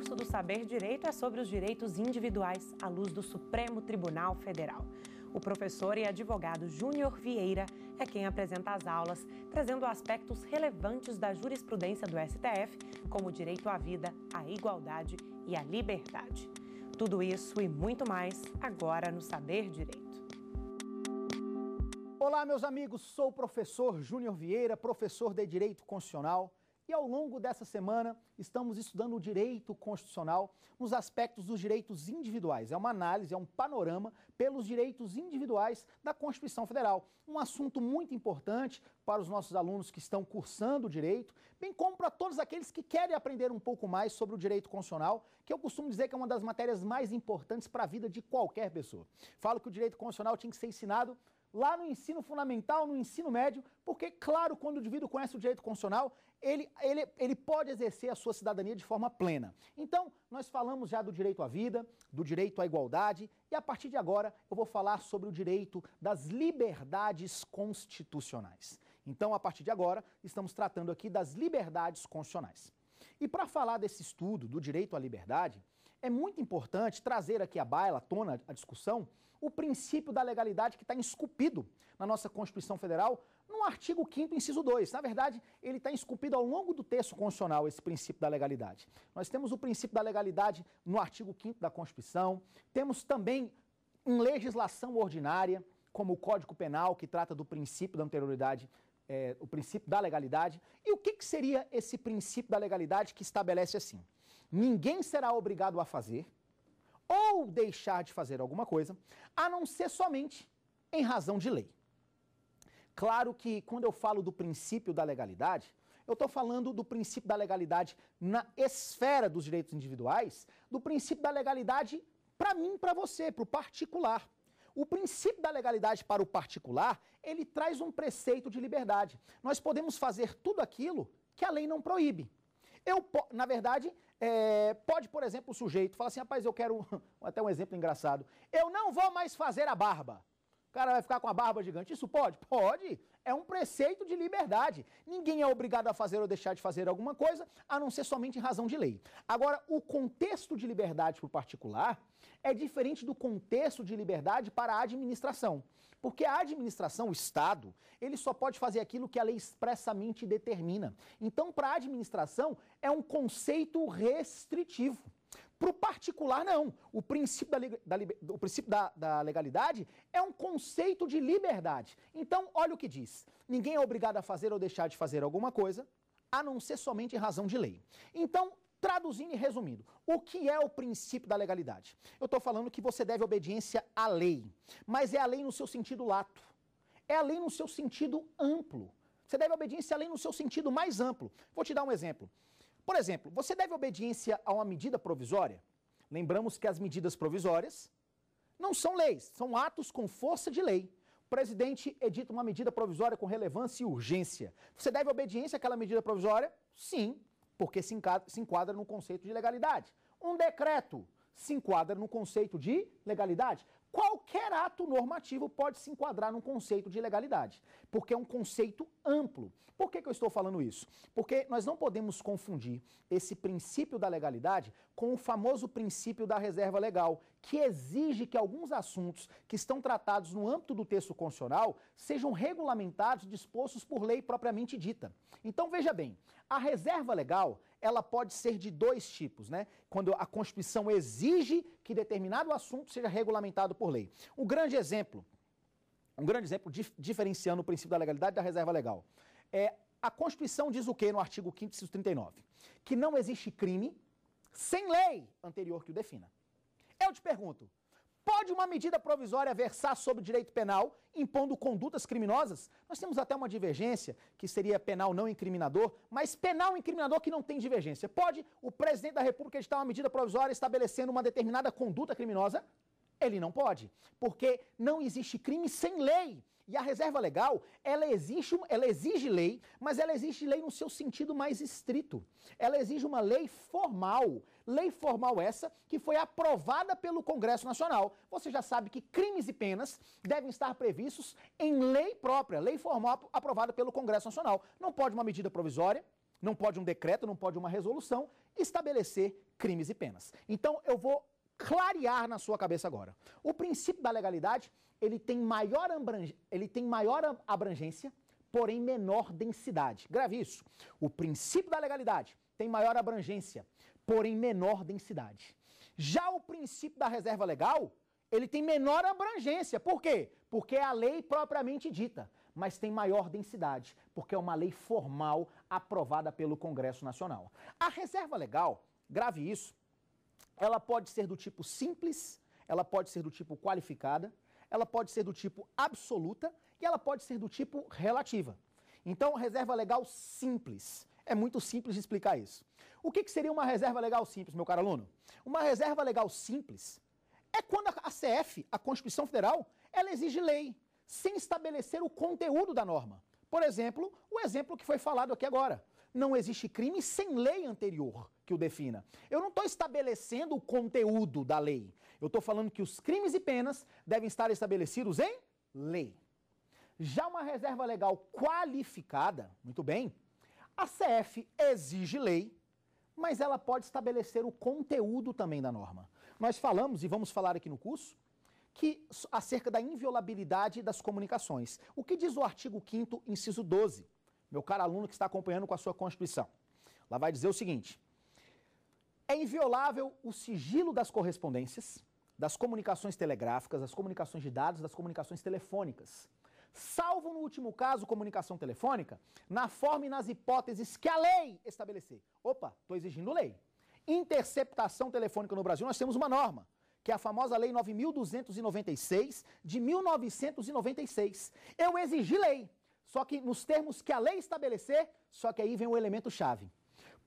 curso do Saber Direito é sobre os direitos individuais à luz do Supremo Tribunal Federal. O professor e advogado Júnior Vieira é quem apresenta as aulas, trazendo aspectos relevantes da jurisprudência do STF, como o direito à vida, à igualdade e à liberdade. Tudo isso e muito mais agora no Saber Direito. Olá, meus amigos, sou o professor Júnior Vieira, professor de Direito Constitucional e ao longo dessa semana, estamos estudando o direito constitucional nos aspectos dos direitos individuais. É uma análise, é um panorama pelos direitos individuais da Constituição Federal. Um assunto muito importante para os nossos alunos que estão cursando direito, bem como para todos aqueles que querem aprender um pouco mais sobre o direito constitucional, que eu costumo dizer que é uma das matérias mais importantes para a vida de qualquer pessoa. Falo que o direito constitucional tinha que ser ensinado lá no ensino fundamental, no ensino médio, porque, claro, quando o indivíduo conhece o direito constitucional, ele, ele, ele pode exercer a sua cidadania de forma plena. Então, nós falamos já do direito à vida, do direito à igualdade, e a partir de agora eu vou falar sobre o direito das liberdades constitucionais. Então, a partir de agora, estamos tratando aqui das liberdades constitucionais. E para falar desse estudo do direito à liberdade, é muito importante trazer aqui à baila, à tona, a discussão, o princípio da legalidade que está esculpido na nossa Constituição Federal, no artigo 5 inciso 2. Na verdade, ele está esculpido ao longo do texto constitucional, esse princípio da legalidade. Nós temos o princípio da legalidade no artigo 5 da Constituição, temos também em legislação ordinária, como o Código Penal, que trata do princípio da anterioridade é, o princípio da legalidade. E o que, que, seria esse princípio da legalidade que estabelece assim? ninguém será obrigado a fazer ou deixar de fazer alguma coisa, a não ser somente em razão de lei. Claro que quando eu falo do princípio da legalidade, eu estou falando do princípio da legalidade na esfera dos direitos individuais, do princípio da legalidade para mim, para você, para o particular. O princípio da legalidade para o particular, ele traz um preceito de liberdade. Nós podemos fazer tudo aquilo que a lei não proíbe. Eu, na verdade, é, pode, por exemplo, o sujeito falar assim: rapaz, eu quero. Até um exemplo engraçado. Eu não vou mais fazer a barba. O cara vai ficar com a barba gigante. Isso pode? Pode. É um preceito de liberdade. Ninguém é obrigado a fazer ou deixar de fazer alguma coisa, a não ser somente em razão de lei. Agora, o contexto de liberdade para o particular é diferente do contexto de liberdade para a administração. Porque a administração, o Estado, ele só pode fazer aquilo que a lei expressamente determina. Então, para a administração, é um conceito restritivo. Para o particular, não. O princípio, da, da, o princípio da, da, legalidade é um conceito de liberdade. Então, olha o que diz: ninguém é obrigado a fazer ou deixar de fazer alguma coisa, a não ser somente em razão de lei. Então, Traduzindo e resumindo, o que é o princípio da legalidade? Eu estou falando que você deve obediência à lei, mas é a lei no seu sentido lato, é a lei no seu sentido amplo. Você deve obediência à lei no seu sentido mais amplo. Vou te dar um exemplo. Por exemplo, você deve obediência a uma medida provisória? Lembramos que as medidas provisórias não são leis, são atos com força de lei. O presidente edita uma medida provisória com relevância e urgência. Você deve obediência àquela medida provisória? Sim, porque se enquadra no conceito de legalidade. Um decreto se enquadra no conceito de legalidade. Qualquer ato normativo pode se enquadrar num conceito de legalidade, porque é um conceito amplo. Por que, que eu estou falando isso? Porque nós não podemos confundir esse princípio da legalidade com o famoso princípio da reserva legal, que exige que alguns assuntos que estão tratados no âmbito do texto constitucional sejam regulamentados dispostos por lei propriamente dita. Então veja bem, a reserva legal ela pode ser de dois tipos, né? Quando a Constituição exige que determinado assunto seja regulamentado por lei. Um grande exemplo, um grande exemplo dif diferenciando o princípio da legalidade da reserva legal. É a Constituição diz o que no artigo 5º, 39? Que não existe crime sem lei anterior que o defina. Eu te pergunto, Pode uma medida provisória versar sobre direito penal, impondo condutas criminosas? Nós temos até uma divergência, que seria penal não incriminador, mas penal incriminador que não tem divergência. Pode o presidente da República editar uma medida provisória estabelecendo uma determinada conduta criminosa? Ele não pode, porque não existe crime sem lei. E a reserva legal, ela exige, ela exige lei, mas ela exige lei no seu sentido mais estrito. Ela exige uma lei formal. Lei formal essa que foi aprovada pelo Congresso Nacional. Você já sabe que crimes e penas devem estar previstos em lei própria, lei formal aprovada pelo Congresso Nacional. Não pode uma medida provisória, não pode um decreto, não pode uma resolução estabelecer crimes e penas. Então eu vou clarear na sua cabeça agora. O princípio da legalidade ele tem maior, ele tem maior abrangência, porém menor densidade. Grave isso. O princípio da legalidade tem maior abrangência, porém menor densidade. Já o princípio da reserva legal, ele tem menor abrangência. Por quê? Porque é a lei propriamente dita, mas tem maior densidade, porque é uma lei formal aprovada pelo Congresso Nacional. A reserva legal, grave isso, ela pode ser do tipo simples, ela pode ser do tipo qualificada, ela pode ser do tipo absoluta e ela pode ser do tipo relativa. Então, reserva legal simples. É muito simples de explicar isso. O que, que seria uma reserva legal simples, meu caro aluno? Uma reserva legal simples é quando a CF, a Constituição Federal, ela exige lei, sem estabelecer o conteúdo da norma. Por exemplo, o exemplo que foi falado aqui agora não existe crime sem lei anterior que o defina. Eu não estou estabelecendo o conteúdo da lei. Eu estou falando que os crimes e penas devem estar estabelecidos em lei. Já uma reserva legal qualificada, muito bem, a CF exige lei, mas ela pode estabelecer o conteúdo também da norma. Nós falamos, e vamos falar aqui no curso, que acerca da inviolabilidade das comunicações. O que diz o artigo 5 inciso 12? meu caro aluno que está acompanhando com a sua Constituição. Lá vai dizer o seguinte: é inviolável o sigilo das correspondências, das comunicações telegráficas, das comunicações de dados, das comunicações telefônicas. Salvo no último caso, comunicação telefônica, na forma e nas hipóteses que a lei estabelecer. Opa, estou exigindo lei. Interceptação telefônica no Brasil, nós temos uma norma que é a famosa Lei 9.296 de 1996. Eu exigi lei só que nos termos que a lei estabelecer, só que aí vem o elemento chave.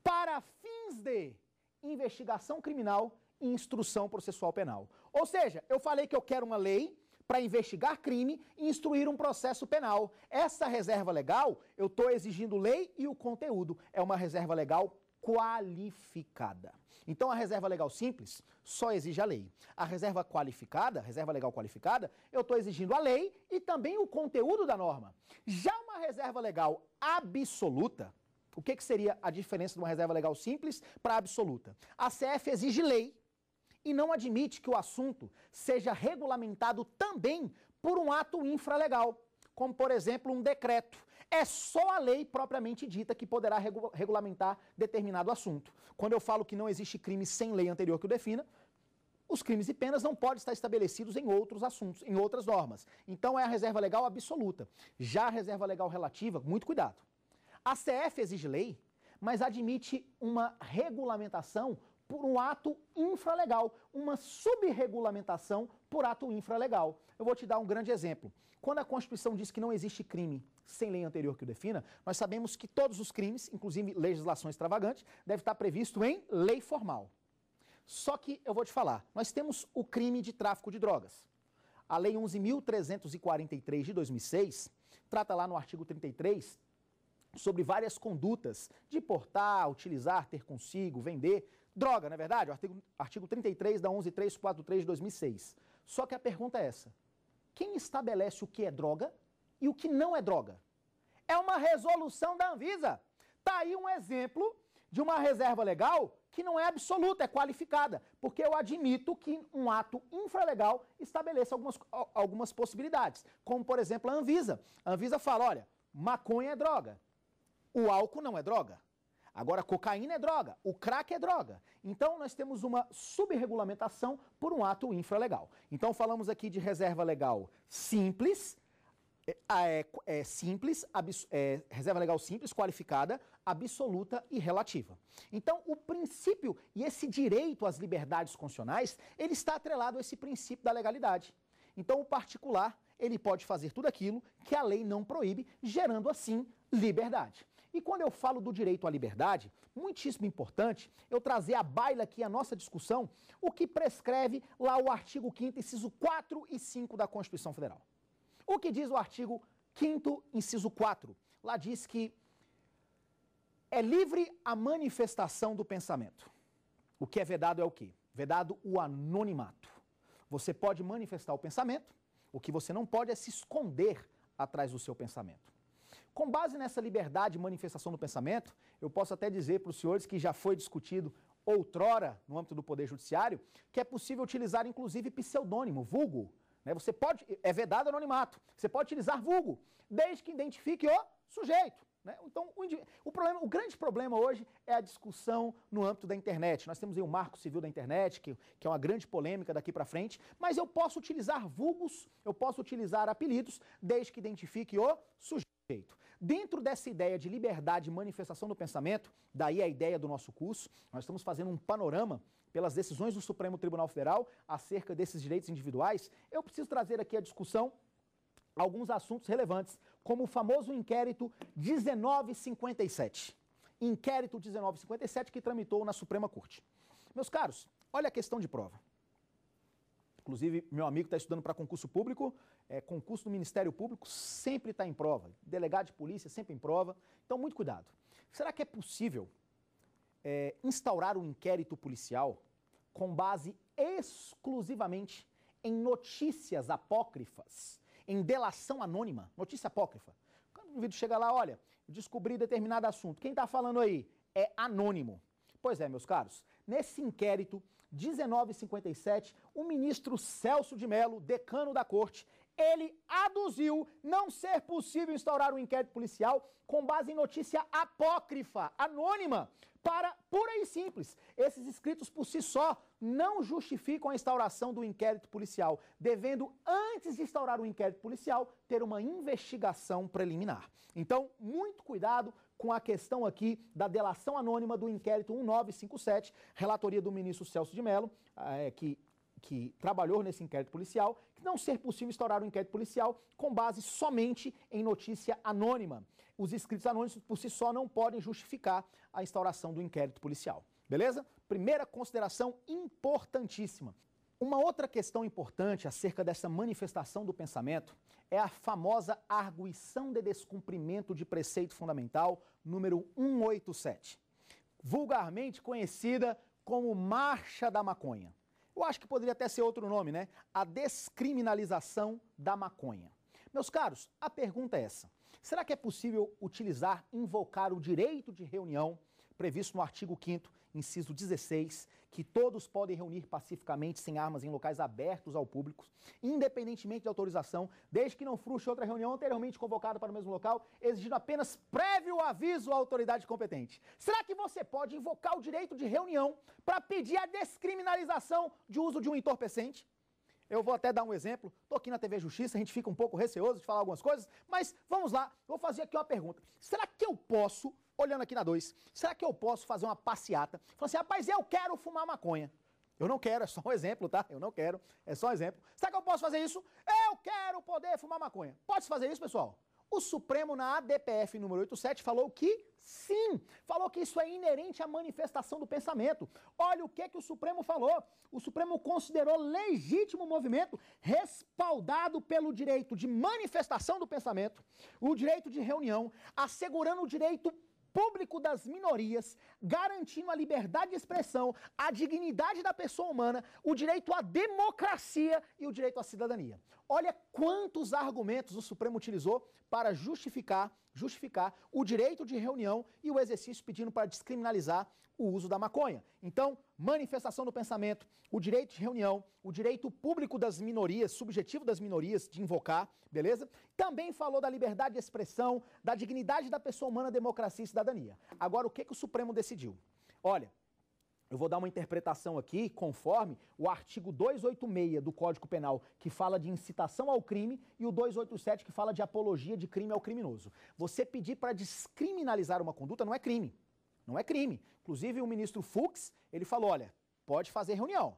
Para fins de investigação criminal e instrução processual penal. Ou seja, eu falei que eu quero uma lei para investigar crime e instruir um processo penal. Essa reserva legal, eu estou exigindo lei e o conteúdo. É uma reserva legal qualificada. Então a reserva legal simples só exige a lei. A reserva qualificada, reserva legal qualificada, eu estou exigindo a lei e também o conteúdo da norma. Já uma reserva legal absoluta, o que, que seria a diferença de uma reserva legal simples para absoluta? A CF exige lei e não admite que o assunto seja regulamentado também por um ato infralegal, como por exemplo um decreto é só a lei propriamente dita que poderá regu regulamentar determinado assunto. Quando eu falo que não existe crime sem lei anterior que o defina, os crimes e penas não podem estar estabelecidos em outros assuntos, em outras normas. Então é a reserva legal absoluta. Já a reserva legal relativa, muito cuidado. A CF exige lei, mas admite uma regulamentação por um ato infralegal, uma subregulamentação por ato infralegal. Eu vou te dar um grande exemplo. Quando a Constituição diz que não existe crime sem lei anterior que o defina, nós sabemos que todos os crimes, inclusive legislação extravagante, deve estar previsto em lei formal. Só que eu vou te falar, nós temos o crime de tráfico de drogas. A lei 11343 de 2006 trata lá no artigo 33 sobre várias condutas de portar, utilizar, ter consigo, vender Droga, não é verdade? O artigo, artigo 33 da 11343 de 2006. Só que a pergunta é essa. Quem estabelece o que é droga e o que não é droga? É uma resolução da Anvisa. Está aí um exemplo de uma reserva legal que não é absoluta, é qualificada, porque eu admito que um ato infralegal estabeleça algumas, algumas possibilidades, como por exemplo a Anvisa. A Anvisa fala, olha, maconha é droga, o álcool não é droga. Agora, cocaína é droga, o crack é droga. Então, nós temos uma subregulamentação por um ato infralegal. Então, falamos aqui de reserva legal simples, é, é, é simples, abs, é, reserva legal simples, qualificada, absoluta e relativa. Então, o princípio e esse direito às liberdades constitucionais, ele está atrelado a esse princípio da legalidade. Então, o particular, ele pode fazer tudo aquilo que a lei não proíbe, gerando assim liberdade. E quando eu falo do direito à liberdade, muitíssimo importante eu trazer à baila aqui a nossa discussão o que prescreve lá o artigo 5 inciso 4 e 5 da Constituição Federal. O que diz o artigo 5 inciso 4? Lá diz que é livre a manifestação do pensamento. O que é vedado é o quê? Vedado o anonimato. Você pode manifestar o pensamento, o que você não pode é se esconder atrás do seu pensamento. Com base nessa liberdade de manifestação do pensamento, eu posso até dizer para os senhores que já foi discutido outrora, no âmbito do Poder Judiciário, que é possível utilizar inclusive pseudônimo, vulgo. Né? Você pode, é vedado anonimato, você pode utilizar vulgo, desde que identifique o sujeito. Né? Então, o, o, problema, o grande problema hoje é a discussão no âmbito da internet. Nós temos aí o Marco Civil da Internet, que, que é uma grande polêmica daqui para frente, mas eu posso utilizar vulgos, eu posso utilizar apelidos, desde que identifique o sujeito. Feito. Dentro dessa ideia de liberdade e manifestação do pensamento, daí a ideia do nosso curso, nós estamos fazendo um panorama pelas decisões do Supremo Tribunal Federal acerca desses direitos individuais. Eu preciso trazer aqui a discussão alguns assuntos relevantes, como o famoso inquérito 1957. Inquérito 1957 que tramitou na Suprema Corte. Meus caros, olha a questão de prova. Inclusive, meu amigo está estudando para concurso público, é, concurso do Ministério Público sempre está em prova, delegado de polícia sempre em prova, então muito cuidado. Será que é possível é, instaurar um inquérito policial com base exclusivamente em notícias apócrifas, em delação anônima, notícia apócrifa? Quando o indivíduo chega lá, olha, descobri determinado assunto, quem está falando aí é anônimo. Pois é, meus caros, nesse inquérito 1957, o ministro Celso de Mello, decano da corte, ele aduziu não ser possível instaurar um inquérito policial com base em notícia apócrifa, anônima, para pura e simples. Esses escritos por si só não justificam a instauração do inquérito policial, devendo antes de instaurar o um inquérito policial ter uma investigação preliminar. Então, muito cuidado com a questão aqui da delação anônima do inquérito 1957, relatoria do ministro Celso de Mello, eh, que que trabalhou nesse inquérito policial, não ser possível instaurar um inquérito policial com base somente em notícia anônima. Os escritos anônimos por si só não podem justificar a instauração do inquérito policial. Beleza? Primeira consideração importantíssima. Uma outra questão importante acerca dessa manifestação do pensamento é a famosa arguição de descumprimento de preceito fundamental número 187, vulgarmente conhecida como Marcha da Maconha. Eu acho que poderia até ser outro nome, né? A descriminalização da maconha. Meus caros, a pergunta é essa: será que é possível utilizar, invocar o direito de reunião previsto no artigo 5, inciso 16, que todos podem reunir pacificamente sem armas em locais abertos ao público, independentemente de autorização, desde que não frustre outra reunião anteriormente convocada para o mesmo local, exigindo apenas prévio aviso à autoridade competente. Será que você pode invocar o direito de reunião para pedir a descriminalização de uso de um entorpecente? Eu vou até dar um exemplo. Estou aqui na TV Justiça, a gente fica um pouco receoso de falar algumas coisas, mas vamos lá. Vou fazer aqui uma pergunta. Será que eu posso olhando aqui na 2, será que eu posso fazer uma passeata? Falar assim, rapaz, eu quero fumar maconha. Eu não quero, é só um exemplo, tá? Eu não quero, é só um exemplo. Será que eu posso fazer isso? Eu quero poder fumar maconha. Pode fazer isso, pessoal? O Supremo, na ADPF número 87, falou que sim, falou que isso é inerente à manifestação do pensamento. Olha o que, que o Supremo falou. O Supremo considerou legítimo o movimento respaldado pelo direito de manifestação do pensamento, o direito de reunião, assegurando o direito público das minorias, garantindo a liberdade de expressão, a dignidade da pessoa humana, o direito à democracia e o direito à cidadania. Olha quantos argumentos o Supremo utilizou para justificar justificar o direito de reunião e o exercício pedindo para descriminalizar o uso da maconha. Então, manifestação do pensamento, o direito de reunião, o direito público das minorias, subjetivo das minorias de invocar, beleza? Também falou da liberdade de expressão, da dignidade da pessoa humana, democracia e cidadania. Agora, o que, que o Supremo decidiu? Olha, eu vou dar uma interpretação aqui, conforme o artigo 286 do Código Penal, que fala de incitação ao crime, e o 287, que fala de apologia de crime ao criminoso. Você pedir para descriminalizar uma conduta não é crime. Não é crime. Inclusive, o ministro Fux, ele falou: olha, pode fazer reunião.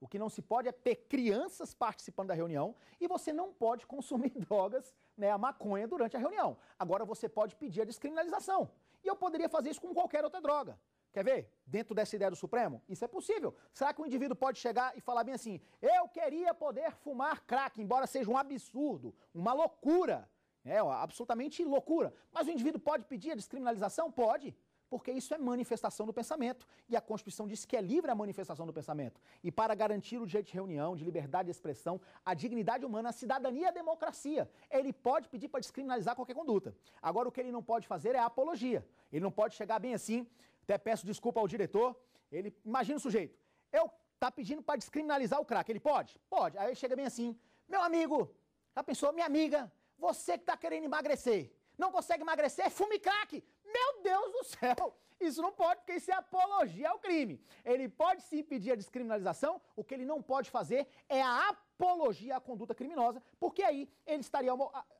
O que não se pode é ter crianças participando da reunião e você não pode consumir drogas, né, a maconha, durante a reunião. Agora você pode pedir a descriminalização. E eu poderia fazer isso com qualquer outra droga. Quer ver? Dentro dessa ideia do Supremo? Isso é possível. Será que o indivíduo pode chegar e falar bem assim: eu queria poder fumar crack, embora seja um absurdo, uma loucura? É, ó, absolutamente loucura. Mas o indivíduo pode pedir a descriminalização? Pode. Porque isso é manifestação do pensamento. E a Constituição diz que é livre a manifestação do pensamento. E para garantir o direito de reunião, de liberdade de expressão, a dignidade humana, a cidadania e a democracia, ele pode pedir para descriminalizar qualquer conduta. Agora, o que ele não pode fazer é apologia. Ele não pode chegar bem assim, até peço desculpa ao diretor. Ele, imagina o sujeito. Eu tá pedindo para descriminalizar o crack. Ele pode? Pode. Aí chega bem assim: "Meu amigo, a pessoa, minha amiga, você que tá querendo emagrecer, não consegue emagrecer, fume crack. Meu Deus do céu! Isso não pode, porque isso é apologia ao crime. Ele pode sim pedir a descriminalização, o que ele não pode fazer é a apologia à conduta criminosa, porque aí ele estaria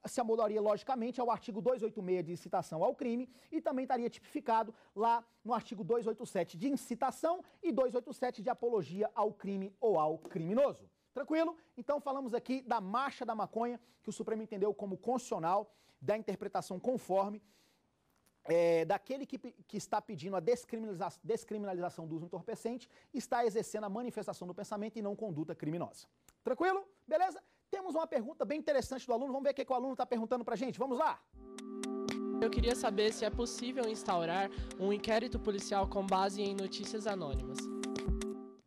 se amoldaria logicamente ao artigo 286 de incitação ao crime e também estaria tipificado lá no artigo 287 de incitação e 287 de apologia ao crime ou ao criminoso. Tranquilo? Então falamos aqui da marcha da maconha, que o Supremo entendeu como constitucional, da interpretação conforme é, daquele que, que, está pedindo a descriminaliza descriminalização do uso entorpecente está exercendo a manifestação do pensamento e não conduta criminosa. Tranquilo? Beleza? Temos uma pergunta bem interessante do aluno. Vamos ver o que o aluno está perguntando para a gente. Vamos lá! Eu queria saber se é possível instaurar um inquérito policial com base em notícias anônimas.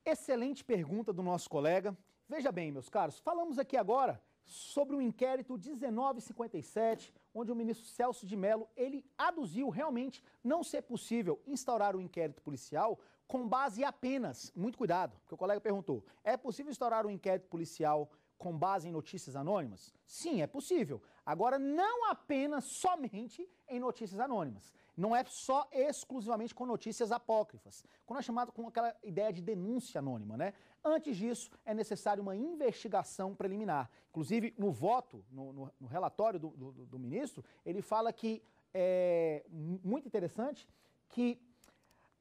Excelente pergunta do nosso colega. Veja bem, meus caros, falamos aqui agora sobre o inquérito 1957 onde o ministro Celso de Mello, ele aduziu realmente não ser possível instaurar um inquérito policial com base apenas, muito cuidado, porque o colega perguntou, é possível instaurar um inquérito policial com base em notícias anônimas? Sim, é possível. Agora, não apenas somente em notícias anônimas. Não é só exclusivamente com notícias apócrifas. Quando é chamado com aquela ideia de denúncia anônima, né? Antes disso, é necessário uma investigação preliminar. Inclusive, no voto, no, no, no relatório do, do, do, ministro, ele fala que é muito interessante que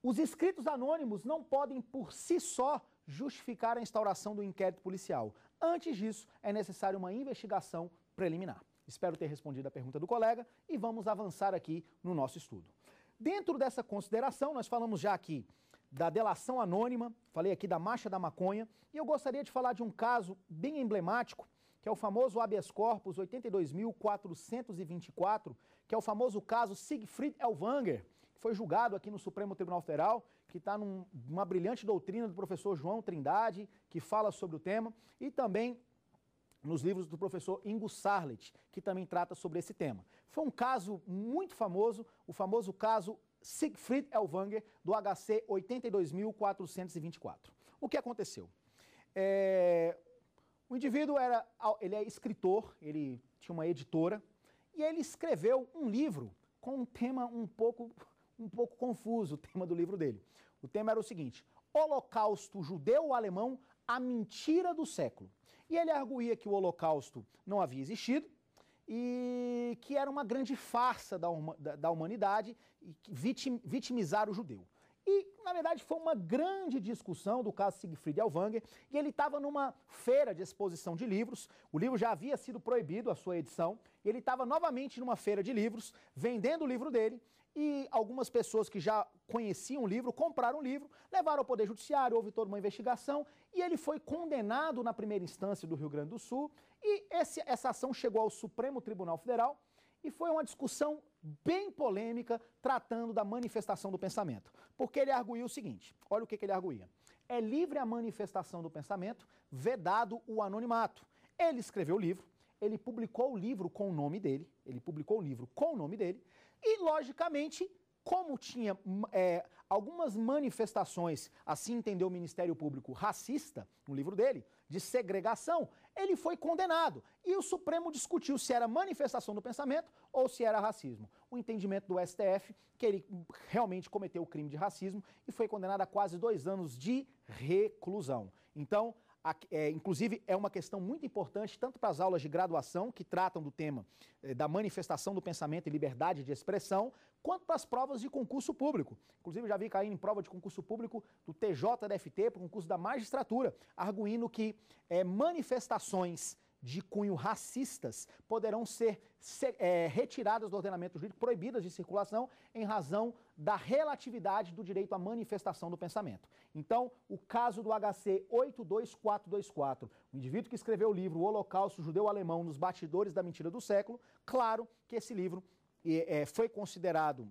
os escritos anônimos não podem, por si só, justificar a instauração do inquérito policial. Antes disso, é necessária uma investigação preliminar. Espero ter respondido a pergunta do colega e vamos avançar aqui no nosso estudo. Dentro dessa consideração, nós falamos já aqui da delação anônima, falei aqui da marcha da maconha, e eu gostaria de falar de um caso bem emblemático, que é o famoso habeas corpus 82.424, que é o famoso caso Siegfried Elwanger, que foi julgado aqui no Supremo Tribunal Federal que está numa brilhante doutrina do professor João Trindade, que fala sobre o tema, e também nos livros do professor Ingo Sarlet, que também trata sobre esse tema. Foi um caso muito famoso, o famoso caso Siegfried Elwanger, do HC 82424. O que aconteceu? É... O indivíduo era, ele é escritor, ele tinha uma editora, e ele escreveu um livro com um tema um pouco um pouco confuso o tema do livro dele. O tema era o seguinte: Holocausto judeu-alemão, a mentira do século. E ele arguía que o Holocausto não havia existido e que era uma grande farsa da, da, da humanidade vitim, vitimizar o judeu. E, na verdade, foi uma grande discussão do caso Siegfried alvanger e ele estava numa feira de exposição de livros, o livro já havia sido proibido, a sua edição, ele estava novamente numa feira de livros, vendendo o livro dele, e algumas pessoas que já conheciam o livro compraram o livro, levaram ao Poder Judiciário, houve toda uma investigação e ele foi condenado na primeira instância do Rio Grande do Sul. E esse, essa ação chegou ao Supremo Tribunal Federal e foi uma discussão bem polêmica tratando da manifestação do pensamento. Porque ele arguiu o seguinte: olha o que, que ele arguía. É livre a manifestação do pensamento, vedado o anonimato. Ele escreveu o livro, ele publicou o livro com o nome dele, ele publicou o livro com o nome dele. E, logicamente, como tinha hum, é, algumas manifestações, assim entendeu o Ministério Público, racista, no livro dele, de segregação, ele foi condenado. E o Supremo discutiu se era manifestação do pensamento ou se era racismo. O entendimento do STF, que ele hum, realmente cometeu o crime de racismo e foi condenado a quase dois anos de reclusão. Então, é, inclusive, é uma questão muito importante, tanto para as aulas de graduação, que tratam do tema é, da manifestação do pensamento e liberdade de expressão, quanto para as provas de concurso público. Inclusive, já vi cair em prova de concurso público do TJDFT, para o concurso da magistratura, arguindo que é, manifestações de cunho racistas poderão ser é, retiradas do ordenamento jurídico, proibidas de circulação, em razão da relatividade do direito à manifestação do pensamento. Então, o caso do HC 82424, o indivíduo que escreveu o livro O Holocausto Judeu-Alemão nos Batidores da Mentira do Século, claro que esse livro é, foi considerado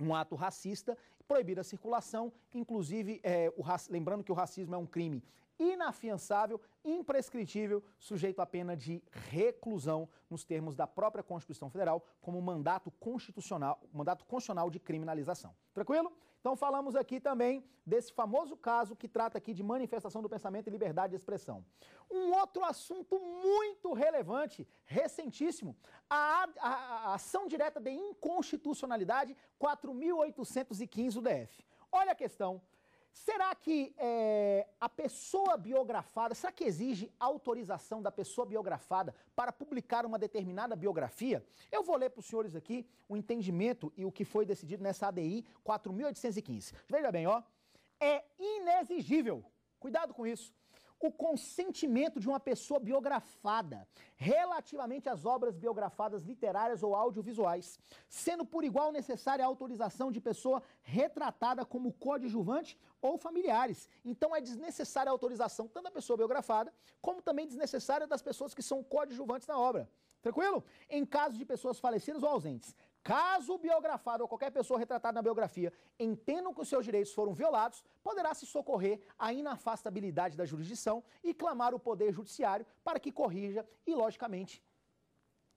um ato racista, proibida a circulação, inclusive, é, o, lembrando que o racismo é um crime inafiançável, imprescritível, sujeito à pena de reclusão nos termos da própria Constituição Federal, como mandato constitucional, mandato constitucional de criminalização. Tranquilo? Então falamos aqui também desse famoso caso que trata aqui de manifestação do pensamento e liberdade de expressão. Um outro assunto muito relevante, recentíssimo, a, a, a ação direta de inconstitucionalidade 4815 do DF. Olha a questão. Será que é, a pessoa biografada, será que exige autorização da pessoa biografada para publicar uma determinada biografia? Eu vou ler para os senhores aqui o entendimento e o que foi decidido nessa ADI 4815. Veja bem, ó. É inexigível, cuidado com isso, o consentimento de uma pessoa biografada relativamente às obras biografadas literárias ou audiovisuais, sendo por igual necessária a autorização de pessoa retratada como coadjuvante ou familiares. Então é desnecessária a autorização tanto da pessoa biografada, como também desnecessária das pessoas que são coadjuvantes na obra. Tranquilo? Em caso de pessoas falecidas ou ausentes, Caso o biografado ou qualquer pessoa retratada na biografia entendam que os seus direitos foram violados, poderá se socorrer à inafastabilidade da jurisdição e clamar o Poder Judiciário para que corrija e, logicamente,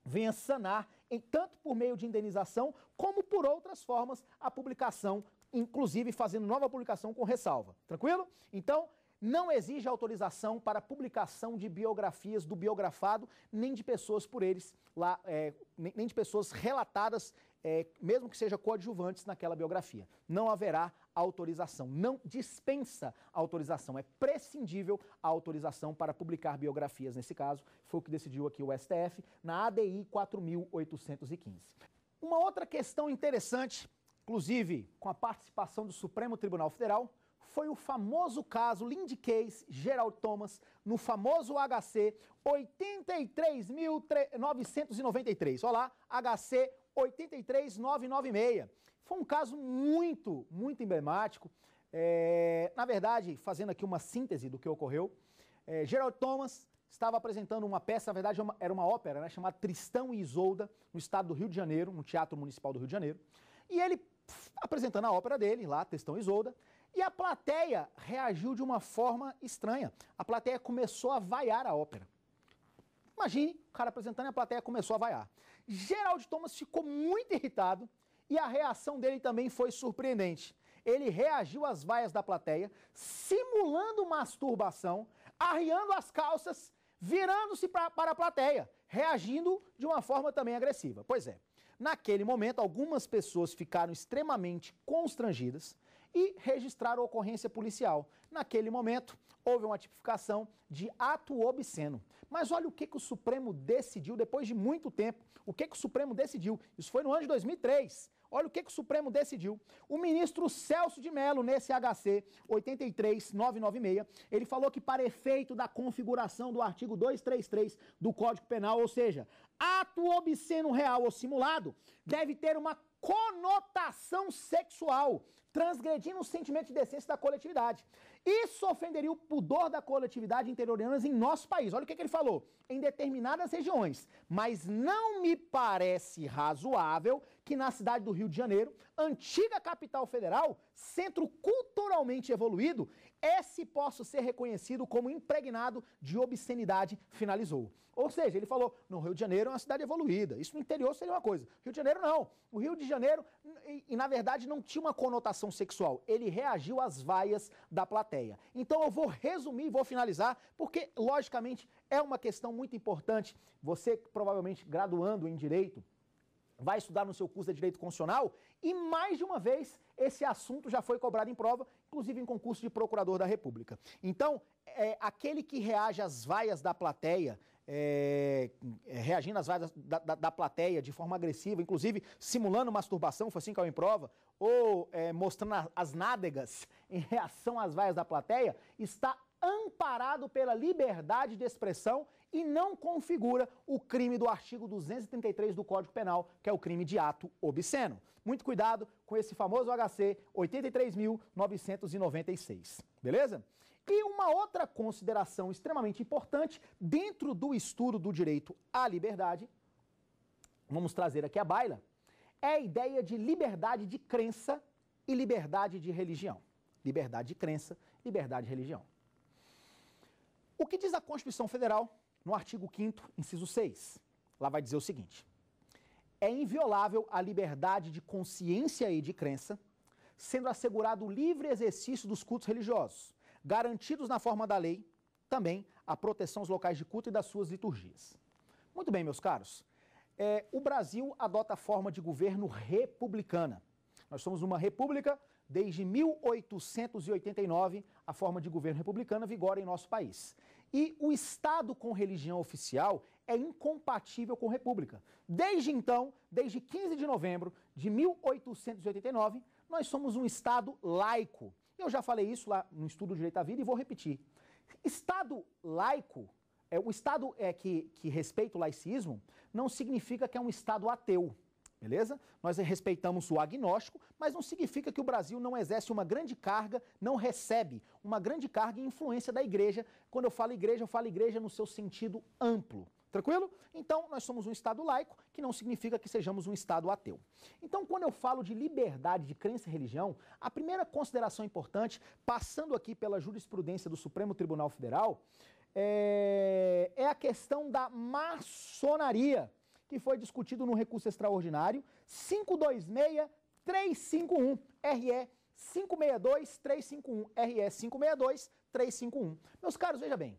venha sanar, em, tanto por meio de indenização como por outras formas, a publicação, inclusive fazendo nova publicação com ressalva. Tranquilo? Então, não exige autorização para publicação de biografias do biografado, nem de pessoas por eles lá, é, nem de pessoas relatadas, é, mesmo que sejam coadjuvantes naquela biografia. Não haverá autorização, não dispensa autorização, é prescindível a autorização para publicar biografias nesse caso, foi o que decidiu aqui o STF na ADI 4815. Uma outra questão interessante, inclusive com a participação do Supremo Tribunal Federal, foi o famoso caso Lindy Case, Gerald Thomas, no famoso HC 83.993. Olha lá, HC 83996. Foi um caso muito, muito emblemático. É, na verdade, fazendo aqui uma síntese do que ocorreu, é, Gerald Thomas estava apresentando uma peça, na verdade é era uma ópera, né, chamada Tristão e Isolda, no estado do Rio de Janeiro, no Teatro Municipal do Rio de Janeiro. E ele apresentando a ópera dele lá, Tristão e Isolda, e a plateia reagiu de uma forma estranha. A plateia começou a vaiar a ópera. Imagine, o cara apresentando e a plateia começou a vaiar. Gerald Thomas ficou muito irritado e a reação dele também foi surpreendente. Ele reagiu às vaias da plateia, simulando masturbação, arriando as calças, virando-se para a plateia, reagindo de uma forma também agressiva. Pois é, naquele momento, algumas pessoas ficaram extremamente constrangidas e registrar a ocorrência policial. Naquele momento, houve uma tipificação de ato obsceno. Mas olha o que, que o Supremo decidiu depois de muito tempo. O que, que o Supremo decidiu? Isso foi no ano de 2003. Olha o que, que o Supremo decidiu. O ministro Celso de Mello, nesse HC 83996, ele falou que para efeito da configuração do artigo 233 do Código Penal, ou seja, ato obsceno real ou simulado, deve ter uma conotação sexual, transgredindo o sentimento de decência da coletividade. Isso ofenderia o pudor da coletividade interioriana em nosso país. Olha o que, que, ele falou. Em determinadas regiões. Mas não me parece razoável que na cidade do Rio de Janeiro, antiga capital federal, centro culturalmente evoluído, esse posso ser reconhecido como impregnado de obscenidade, finalizou. Ou seja, ele falou, no Rio de Janeiro é uma cidade evoluída, isso no interior seria uma coisa. Rio de Janeiro não. O Rio de Janeiro, e, e na verdade não tinha uma conotação sexual, ele reagiu às vaias da plateia. Então eu vou resumir, vou finalizar, porque logicamente é uma questão muito importante. Você provavelmente graduando em direito, vai estudar no seu curso de Direito Constitucional e mais de uma vez esse assunto já foi cobrado em prova, inclusive em concurso de Procurador da República. Então, é, aquele que reage às vaias da plateia, é, é reagindo às vaias da, da, da, plateia de forma agressiva, inclusive simulando masturbação, foi assim que eu é em prova, ou é, mostrando as nádegas em reação às vaias da plateia, está amparado pela liberdade de expressão e não configura o crime do artigo 233 do Código Penal, que é o crime de ato obsceno. Muito cuidado com esse famoso HC 83.996, beleza? E uma outra consideração extremamente importante dentro do estudo do direito à liberdade, vamos trazer aqui a baila, é a ideia de liberdade de crença e liberdade de religião. Liberdade de crença, liberdade de religião. O que diz a Constituição Federal no artigo 5, inciso 6, lá vai dizer o seguinte: é inviolável a liberdade de consciência e de crença, sendo assegurado o livre exercício dos cultos religiosos, garantidos na forma da lei também a proteção aos locais de culto e das suas liturgias. Muito bem, meus caros. É, o Brasil adota a forma de governo republicana. Nós somos uma república desde 1889, a forma de governo republicana vigora em nosso país. E o Estado com religião oficial é incompatível com república. Desde então, desde 15 de novembro de 1889, nós somos um Estado laico. Eu já falei isso lá no estudo Direito à Vida e vou repetir. Estado laico, é, o Estado é, que, que respeita o laicismo, não significa que é um Estado ateu beleza? Nós respeitamos o agnóstico, mas não significa que o Brasil não exerce uma grande carga, não recebe uma grande carga e influência da igreja. Quando eu falo igreja, eu falo igreja no seu sentido amplo. Tranquilo? Então, nós somos um Estado laico, que não significa que sejamos um Estado ateu. Então, quando eu falo de liberdade de crença e religião, a primeira consideração importante, passando aqui pela jurisprudência do Supremo Tribunal Federal, é, é a questão da maçonaria que foi discutido no recurso extraordinário 526351 RE 562-351, RE 562-351. Meus caros, veja bem,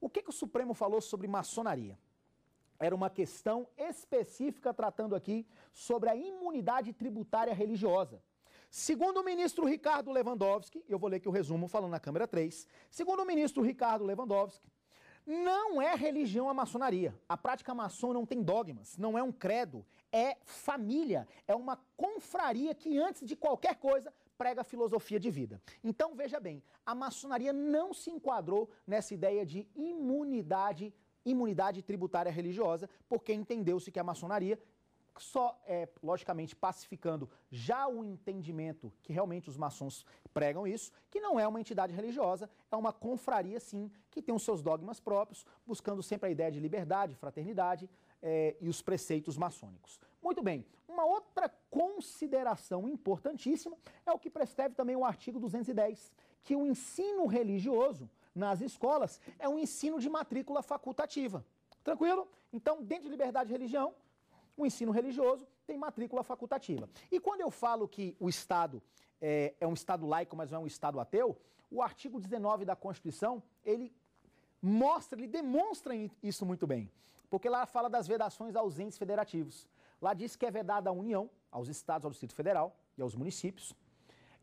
o que, que o Supremo falou sobre maçonaria? Era uma questão específica tratando aqui sobre a imunidade tributária religiosa. Segundo o ministro Ricardo Lewandowski, eu vou ler aqui o resumo falando na câmera 3. Segundo o ministro Ricardo Lewandowski, não é religião a maçonaria. A prática maçom não tem dogmas, não é um credo, é família, é uma confraria que antes de qualquer coisa prega a filosofia de vida. Então veja bem, a maçonaria não se enquadrou nessa ideia de imunidade imunidade tributária religiosa, porque entendeu-se que a maçonaria só é, logicamente, pacificando já o entendimento que realmente os maçons pregam isso, que não é uma entidade religiosa, é uma confraria, sim, que tem os seus dogmas próprios, buscando sempre a ideia de liberdade, fraternidade é, e os preceitos maçônicos. Muito bem, uma outra consideração importantíssima é o que prescreve também o artigo 210, que o ensino religioso nas escolas é um ensino de matrícula facultativa. Tranquilo? Então, dentro de liberdade de religião, o ensino religioso tem matrícula facultativa. E quando eu falo que o Estado é, é um Estado laico, mas não é um Estado ateu, o artigo 19 da Constituição, ele mostra, ele demonstra isso muito bem. Porque lá fala das vedações aos entes federativos. Lá diz que é vedada a União, aos Estados, ao Distrito Federal e aos municípios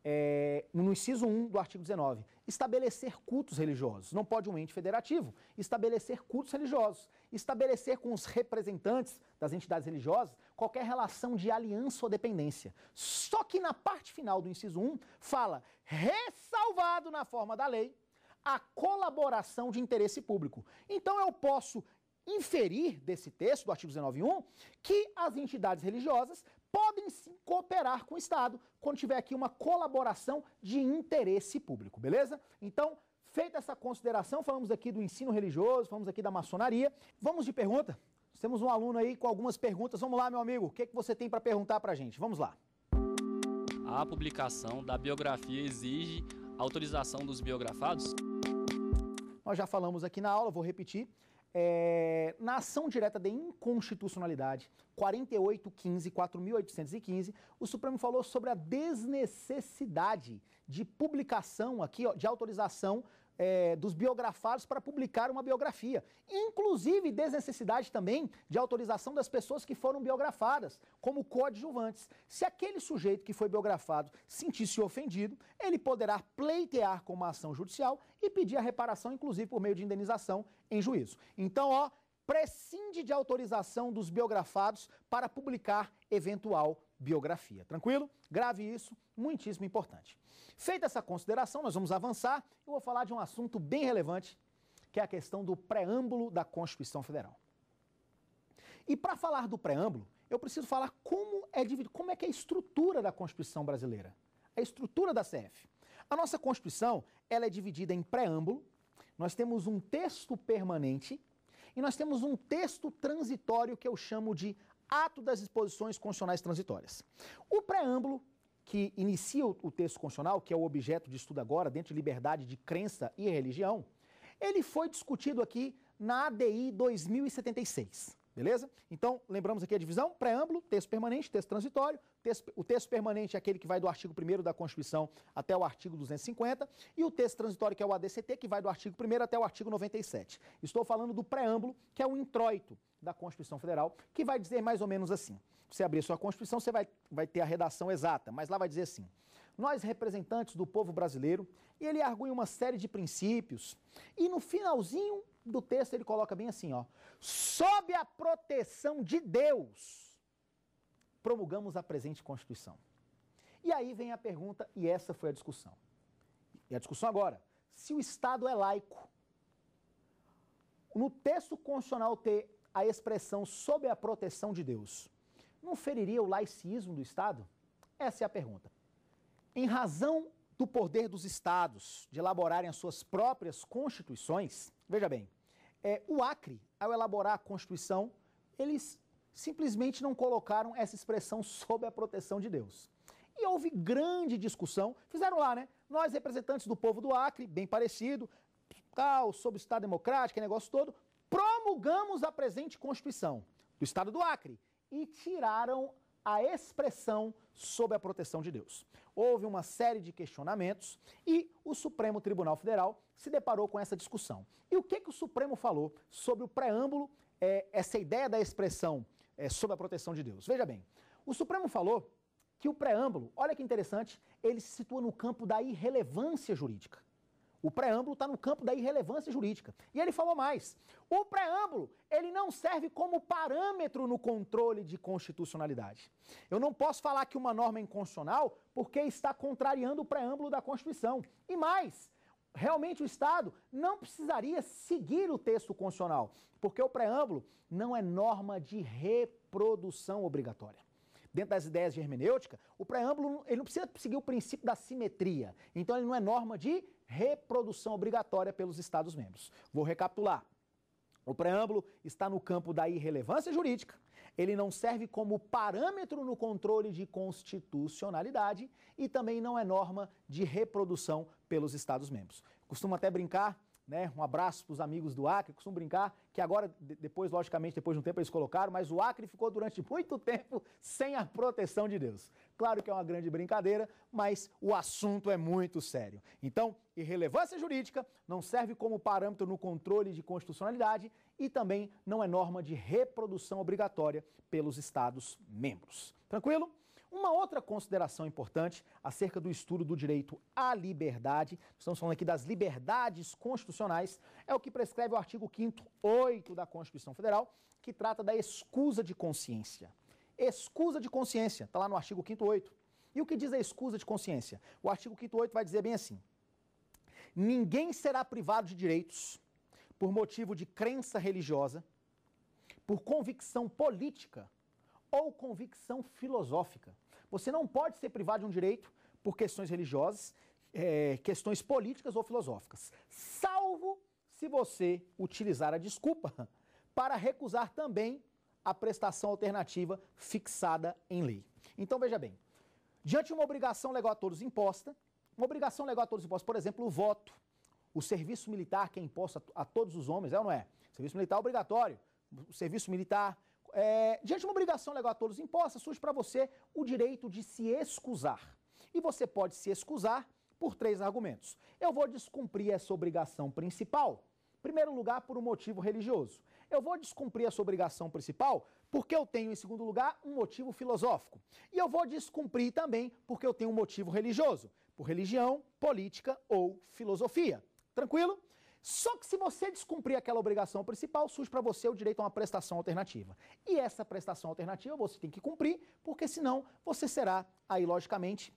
é, no inciso 1 do artigo 19, estabelecer cultos religiosos. Não pode um ente federativo estabelecer cultos religiosos. Estabelecer com os representantes das entidades religiosas qualquer relação de aliança ou dependência. Só que na parte final do inciso 1 fala, ressalvado na forma da lei, a colaboração de interesse público. Então eu posso inferir desse texto do artigo 19.1 que as entidades religiosas podem sim cooperar com o Estado quando tiver aqui uma colaboração de interesse público, beleza? Então, feita essa consideração, falamos aqui do ensino religioso, falamos aqui da maçonaria. Vamos de pergunta? Nós temos um aluno aí com algumas perguntas. Vamos lá, meu amigo, o que, é que você tem para perguntar para a gente? Vamos lá. A publicação da biografia exige autorização dos biografados? Nós já falamos aqui na aula, vou repetir. É, na ação direta de inconstitucionalidade 4815, 4815, o Supremo falou sobre a desnecessidade de publicação aqui, ó, de autorização é, dos biografados para publicar uma biografia. Inclusive, desnecessidade também de autorização das pessoas que foram biografadas, como coadjuvantes. Se aquele sujeito que foi biografado sentisse ofendido, ele poderá pleitear com uma ação judicial e pedir a reparação, inclusive por meio de indenização em juízo. Então, ó, prescinde de autorização dos biografados para publicar eventual biografia. Tranquilo? Grave isso, muitíssimo importante. Feita essa consideração, nós vamos avançar. Eu vou falar de um assunto bem relevante, que é a questão do preâmbulo da Constituição Federal. E para falar do preâmbulo, eu preciso falar como é dividido, como é que é a estrutura da Constituição brasileira, a estrutura da CF. A nossa Constituição, ela é dividida em preâmbulo, nós temos um texto permanente e nós temos um texto transitório que eu chamo de ato das disposições constitucionais transitórias. O preâmbulo que inicia o texto constitucional, que é o objeto de estudo agora, dentro de liberdade de crença e religião, ele foi discutido aqui na ADI 2076. Beleza? Então, lembramos aqui a divisão: preâmbulo, texto permanente, texto transitório. o texto permanente é aquele que vai do artigo 1 da Constituição até o artigo 250, e o texto transitório, que é o ADCT, que vai do artigo 1 até o artigo 97. Estou falando do preâmbulo, que é o introito da Constituição Federal, que vai dizer mais ou menos assim. Você abrir sua Constituição, você vai, vai ter a redação exata, mas lá vai dizer assim: Nós, representantes do povo brasileiro, e ele argui uma série de princípios, e no finalzinho do texto ele coloca bem assim, ó. Sob a proteção de Deus, promulgamos a presente Constituição. E aí vem a pergunta, e essa foi a discussão. E a discussão agora, se o Estado é laico, no texto constitucional ter a expressão sob a proteção de Deus, não feriria o laicismo do Estado? Essa é a pergunta. Em razão do poder dos estados de elaborarem as suas próprias constituições, Veja bem, é, o Acre, ao elaborar a Constituição, eles simplesmente não colocaram essa expressão sob a proteção de Deus. E houve grande discussão, fizeram lá, né? Nós, representantes do povo do Acre, bem parecido, tal, sobre o Estado Democrático, negócio todo, promulgamos a presente Constituição do Estado do Acre e tiraram a expressão sob a proteção de Deus. Houve uma série de questionamentos e o Supremo Tribunal Federal se deparou com essa discussão. E o que, que o Supremo falou sobre o preâmbulo, é, essa ideia da expressão é, sob a proteção de Deus? Veja bem, o Supremo falou que o preâmbulo, olha que interessante, ele se situa no campo da irrelevância jurídica. O preâmbulo está no campo da irrelevância jurídica. E ele falou mais. O preâmbulo, ele não serve como parâmetro no controle de constitucionalidade. Eu não posso falar que uma norma é inconstitucional porque está contrariando o preâmbulo da Constituição. E mais, realmente o Estado não precisaria seguir o texto constitucional, porque o preâmbulo não é norma de reprodução obrigatória dentro das ideias de hermenêutica, o preâmbulo ele não precisa seguir o princípio da simetria. Então ele não é norma de reprodução obrigatória pelos Estados-membros. Vou recapitular. O preâmbulo está no campo da irrelevância jurídica, ele não serve como parâmetro no controle de constitucionalidade e também não é norma de reprodução pelos Estados-membros. Costumo até brincar né? Um abraço para os amigos do Acre. Costumo brincar que agora, depois, logicamente, depois de um tempo eles colocaram, mas o Acre ficou durante muito tempo sem a proteção de Deus. Claro que é uma grande brincadeira, mas o assunto é muito sério. Então, irrelevância jurídica não serve como parâmetro no controle de constitucionalidade e também não é norma de reprodução obrigatória pelos Estados membros. Tranquilo? Uma outra consideração importante acerca do estudo do direito à liberdade, estamos falando aqui das liberdades constitucionais, é o que prescreve o artigo 5 8 da Constituição Federal, que trata da escusa de consciência. Escusa de consciência, está lá no artigo 58. E o que diz a escusa de consciência? O artigo 58 vai dizer bem assim: Ninguém será privado de direitos por motivo de crença religiosa, por convicção política ou convicção filosófica. Você não pode ser privado de um direito por questões religiosas, é, questões políticas ou filosóficas, salvo se você utilizar a desculpa para recusar também a prestação alternativa fixada em lei. Então, veja bem, diante de uma obrigação legal a todos imposta, uma obrigação legal a todos imposta, por exemplo, o voto, o serviço militar que é imposto a, a todos os homens, é ou não é? O serviço militar é obrigatório, o serviço militar... É, diante de uma obrigação legal a todos imposta, surge para você o direito de se excusar. E você pode se excusar por três argumentos. Eu vou descumprir essa obrigação principal, primeiro lugar, por um motivo religioso. Eu vou descumprir sua obrigação principal porque eu tenho, em segundo lugar, um motivo filosófico. E eu vou descumprir também porque eu tenho um motivo religioso, por religião, política ou filosofia. Tranquilo? Só que se você descumprir aquela obrigação principal, surge para você o direito a uma prestação alternativa. E essa prestação alternativa você tem que cumprir, porque senão você será, aí logicamente,